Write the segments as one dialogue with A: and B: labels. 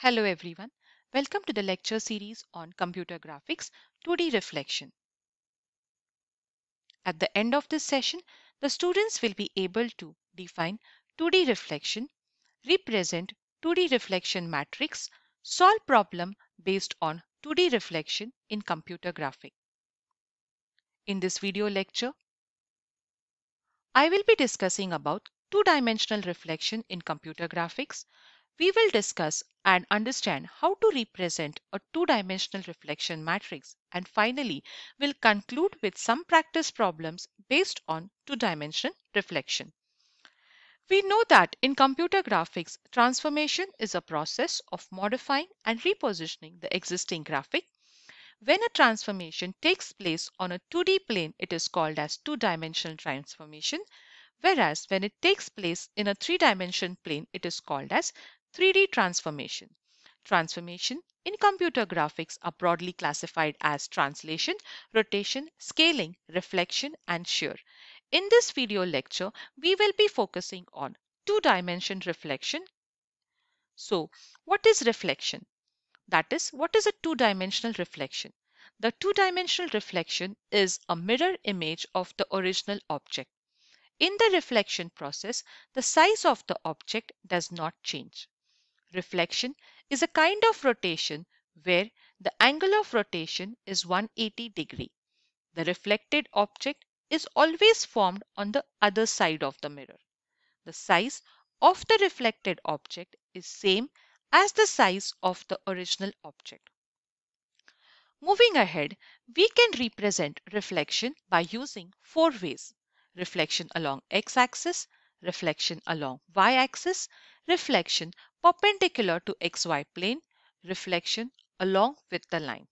A: Hello everyone. Welcome to the lecture series on computer graphics 2D reflection. At the end of this session, the students will be able to define 2D reflection, represent 2D reflection matrix, solve problem based on 2D reflection in computer graphic. In this video lecture, I will be discussing about two-dimensional reflection in computer graphics we will discuss and understand how to represent a two-dimensional reflection matrix and finally we'll conclude with some practice problems based on 2 dimensional reflection. We know that in computer graphics, transformation is a process of modifying and repositioning the existing graphic. When a transformation takes place on a 2D plane, it is called as two-dimensional transformation whereas when it takes place in a 3 dimensional plane, it is called as 3D transformation. Transformation in computer graphics are broadly classified as translation, rotation, scaling, reflection, and shear. In this video lecture, we will be focusing on two-dimension reflection. So, what is reflection? That is, what is a two-dimensional reflection? The two-dimensional reflection is a mirror image of the original object. In the reflection process, the size of the object does not change. Reflection is a kind of rotation where the angle of rotation is 180 degree. The reflected object is always formed on the other side of the mirror. The size of the reflected object is same as the size of the original object. Moving ahead, we can represent reflection by using four ways. Reflection along x-axis, reflection along y-axis, reflection perpendicular to xy plane reflection along with the line.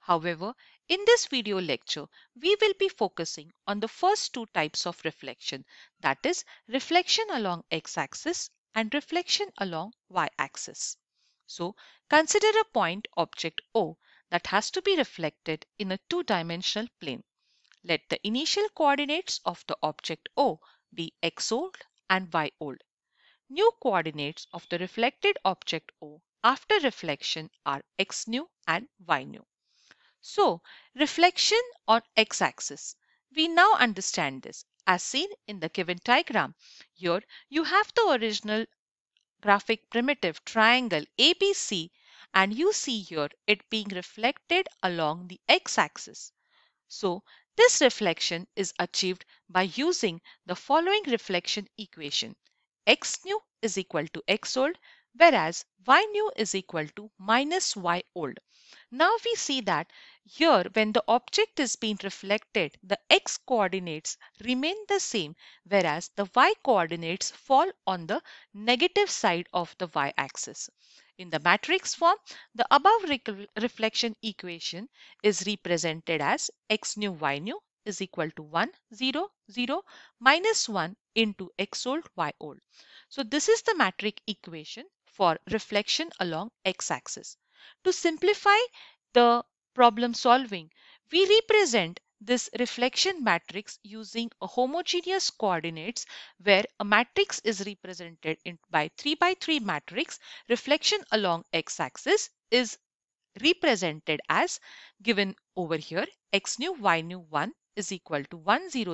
A: However, in this video lecture, we will be focusing on the first two types of reflection that is reflection along x-axis and reflection along y-axis. So consider a point object O that has to be reflected in a two-dimensional plane. Let the initial coordinates of the object O be x old and y old new coordinates of the reflected object O after reflection are x nu and y nu. So, reflection on x-axis. We now understand this. As seen in the given diagram, here you have the original graphic primitive triangle ABC and you see here it being reflected along the x-axis. So, this reflection is achieved by using the following reflection equation x new is equal to x old whereas y new is equal to minus y old. Now we see that here when the object is being reflected the x coordinates remain the same whereas the y coordinates fall on the negative side of the y axis. In the matrix form, the above re reflection equation is represented as x nu y nu is equal to 1, 0, 0, minus 1 into x old, y old. So this is the matrix equation for reflection along x-axis. To simplify the problem solving, we represent this reflection matrix using a homogeneous coordinates where a matrix is represented in, by 3 by 3 matrix reflection along x-axis is represented as given over here x new y new 1 is equal to 1 0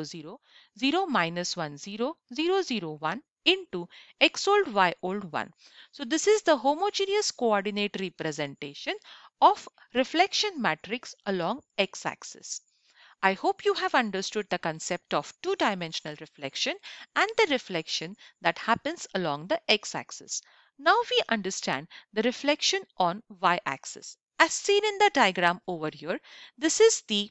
A: minus 0 0, 0, 1 into x old y old 1. So this is the homogeneous coordinate representation of reflection matrix along x-axis. I hope you have understood the concept of two-dimensional reflection and the reflection that happens along the x-axis. Now we understand the reflection on y-axis. As seen in the diagram over here, this is the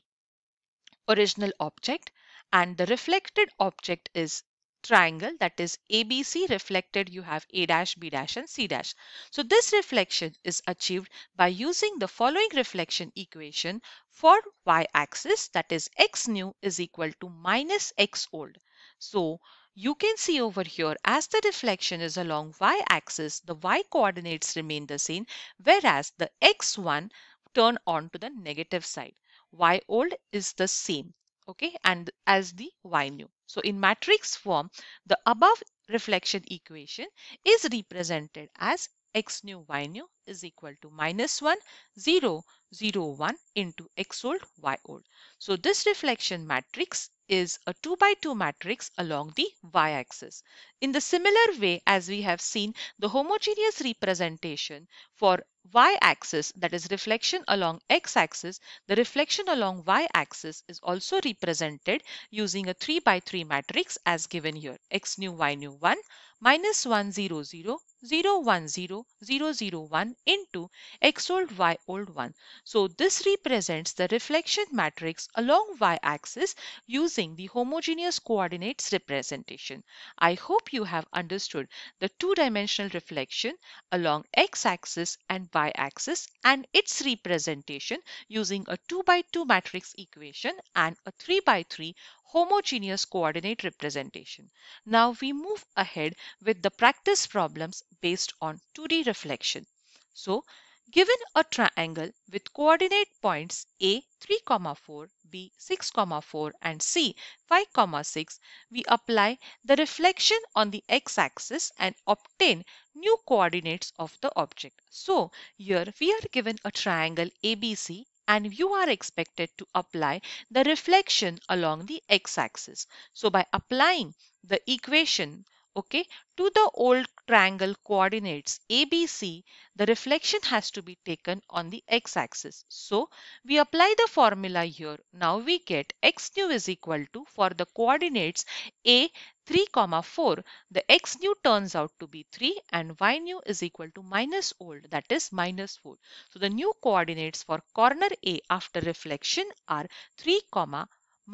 A: original object and the reflected object is triangle that is ABC reflected you have A dash B dash and C dash. So this reflection is achieved by using the following reflection equation for y axis that is x new is equal to minus x old. So you can see over here as the reflection is along y axis the y coordinates remain the same whereas the x1 turn on to the negative side y old is the same okay and as the y new so in matrix form the above reflection equation is represented as x new y new is equal to minus 1 0 0 1 into x old y old so this reflection matrix is a 2 by 2 matrix along the y-axis. In the similar way as we have seen the homogeneous representation for y-axis that is reflection along x-axis, the reflection along y-axis is also represented using a 3 by 3 matrix as given here x nu y nu 1 minus 1 0 0 0 1 0 0 0 1 into x old y old 1. So this represents the reflection matrix along y-axis using the homogeneous coordinates representation. I hope you have understood the two-dimensional reflection along x-axis and y-axis and its representation using a 2 by 2 matrix equation and a 3 by 3 homogeneous coordinate representation. Now we move ahead with the practice problems based on 2D reflection. So Given a triangle with coordinate points A 3, 4, B 6, 4 and C 5, 6, we apply the reflection on the x-axis and obtain new coordinates of the object. So here we are given a triangle ABC and you are expected to apply the reflection along the x-axis. So by applying the equation okay to the old triangle coordinates ABC, the reflection has to be taken on the x-axis. So we apply the formula here. Now we get x nu is equal to for the coordinates A 3 comma 4 the x nu turns out to be 3 and y nu is equal to minus old that is minus 4. So the new coordinates for corner A after reflection are 3 comma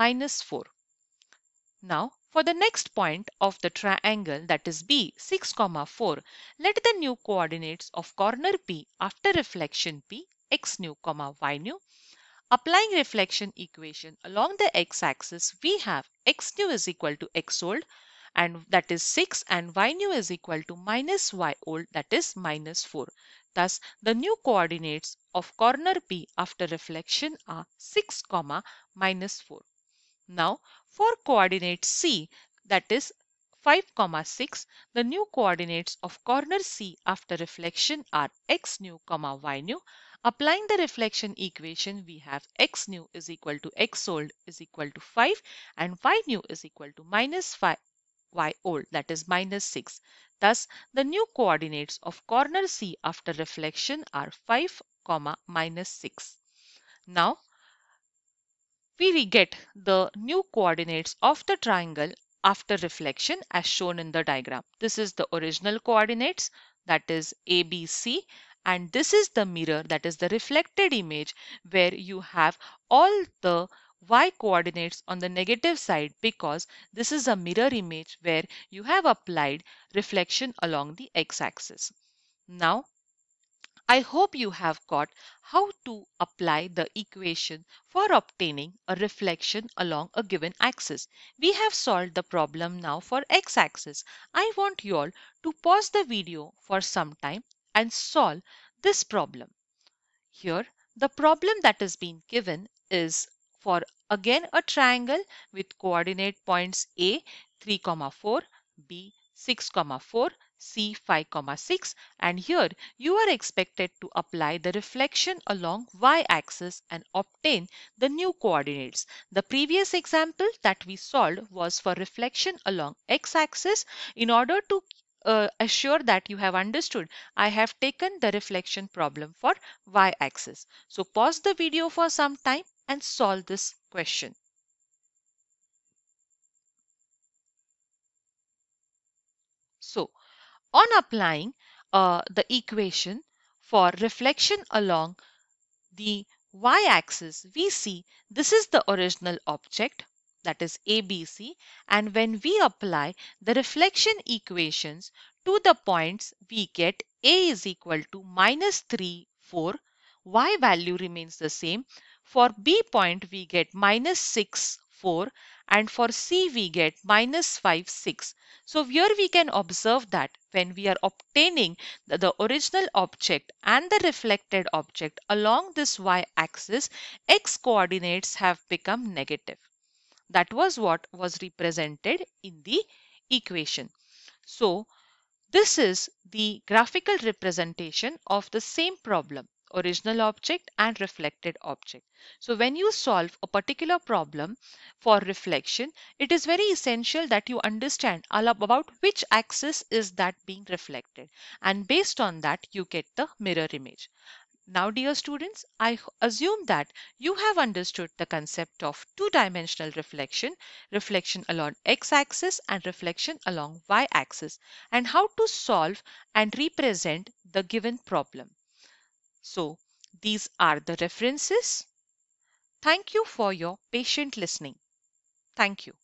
A: minus 4. Now for the next point of the triangle that is B 6, 4 let the new coordinates of corner P after reflection P x nu comma y nu. Applying reflection equation along the x-axis we have x nu is equal to x old and that is 6 and y nu is equal to minus y old that is minus 4. Thus the new coordinates of corner P after reflection are 6, comma minus 4. Now for coordinate C that is 5 comma 6 the new coordinates of corner C after reflection are x nu comma y nu. Applying the reflection equation we have x nu is equal to x old is equal to 5 and y nu is equal to minus 5 y old that is minus 6. Thus the new coordinates of corner C after reflection are 5 comma minus 6. Now we will get the new coordinates of the triangle after reflection as shown in the diagram. This is the original coordinates that is ABC and this is the mirror that is the reflected image where you have all the y coordinates on the negative side because this is a mirror image where you have applied reflection along the x axis. Now I hope you have got how to apply the equation for obtaining a reflection along a given axis. We have solved the problem now for x-axis. I want you all to pause the video for some time and solve this problem. Here the problem that is being given is for again a triangle with coordinate points A 3, 4, B 6, 4 C5, 6 and here you are expected to apply the reflection along y-axis and obtain the new coordinates. The previous example that we solved was for reflection along x-axis. In order to uh, assure that you have understood, I have taken the reflection problem for y-axis. So pause the video for some time and solve this question. So on applying uh, the equation for reflection along the y-axis, we see this is the original object that is ABC and when we apply the reflection equations to the points we get A is equal to minus 3, 4, y value remains the same. For B point we get minus 6, 4 and for C we get minus 5, 6. So here we can observe that when we are obtaining the, the original object and the reflected object along this y-axis, x coordinates have become negative. That was what was represented in the equation. So this is the graphical representation of the same problem original object and reflected object. So when you solve a particular problem for reflection, it is very essential that you understand all about which axis is that being reflected. And based on that, you get the mirror image. Now, dear students, I assume that you have understood the concept of two-dimensional reflection, reflection along x-axis and reflection along y-axis, and how to solve and represent the given problem. So these are the references. Thank you for your patient listening. Thank you.